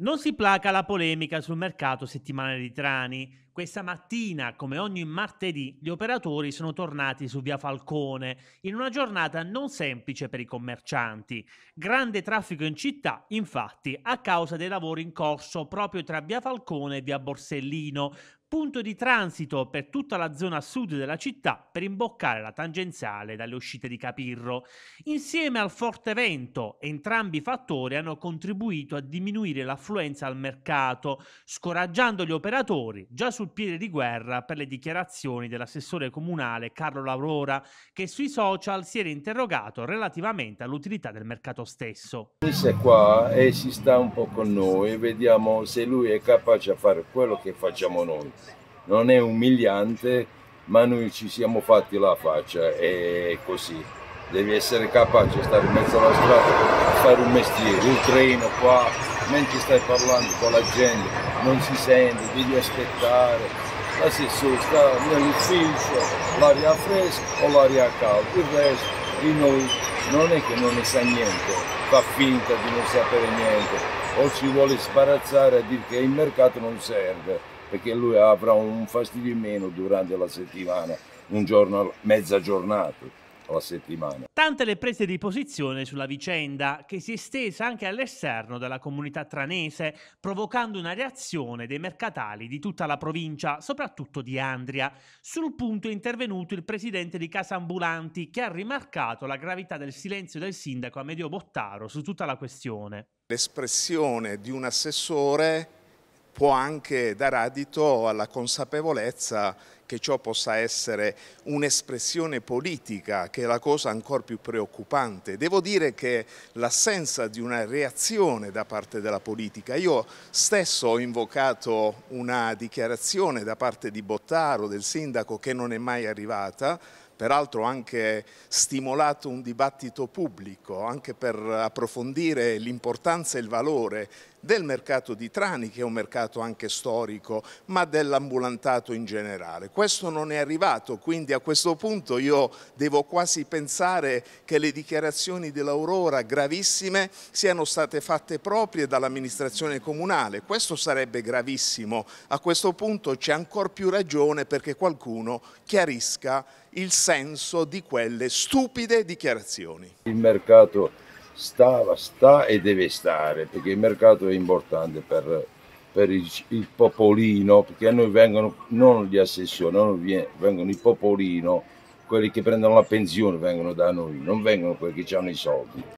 Non si placa la polemica sul mercato settimanale di Trani, questa mattina, come ogni martedì, gli operatori sono tornati su via Falcone, in una giornata non semplice per i commercianti. Grande traffico in città, infatti, a causa dei lavori in corso proprio tra via Falcone e via Borsellino, punto di transito per tutta la zona sud della città per imboccare la tangenziale dalle uscite di Capirro. Insieme al forte vento, entrambi i fattori hanno contribuito a diminuire l'affluenza al mercato, scoraggiando gli operatori già sul sul piede di guerra per le dichiarazioni dell'assessore comunale Carlo Laurora, che sui social si era interrogato relativamente all'utilità del mercato stesso. Questo è qua e si sta un po' con noi, vediamo se lui è capace a fare quello che facciamo noi. Non è umiliante, ma noi ci siamo fatti la faccia e così. Devi essere capace di stare in mezzo alla strada, fare un mestiere, un treno qua, mentre stai parlando con la gente, non si sente, devi aspettare. L'assessore sta nell'ufficio, l'aria fresca o l'aria calda, il resto di noi non è che non ne sa niente, fa finta di non sapere niente o ci vuole sbarazzare a dire che il mercato non serve perché lui avrà un fastidio in meno durante la settimana, un giorno, mezza giornata alla settimana. Tante le prese di posizione sulla vicenda, che si è estesa anche all'esterno della comunità tranese, provocando una reazione dei mercatali di tutta la provincia, soprattutto di Andria. Sul punto è intervenuto il presidente di Casa Ambulanti, che ha rimarcato la gravità del silenzio del sindaco Amedeo Bottaro su tutta la questione. L'espressione di un assessore può anche dare adito alla consapevolezza che ciò possa essere un'espressione politica, che è la cosa ancora più preoccupante. Devo dire che l'assenza di una reazione da parte della politica, io stesso ho invocato una dichiarazione da parte di Bottaro, del sindaco, che non è mai arrivata, peraltro anche stimolato un dibattito pubblico, anche per approfondire l'importanza e il valore del mercato di Trani, che è un mercato anche storico, ma dell'ambulantato in generale questo non è arrivato, quindi a questo punto io devo quasi pensare che le dichiarazioni dell'Aurora gravissime siano state fatte proprie dall'amministrazione comunale, questo sarebbe gravissimo, a questo punto c'è ancora più ragione perché qualcuno chiarisca il senso di quelle stupide dichiarazioni. Il mercato stava, sta e deve stare perché il mercato è importante per per il, il popolino, perché a noi vengono non gli assessori, non viene, vengono il popolino, quelli che prendono la pensione vengono da noi, non vengono quelli che hanno i soldi.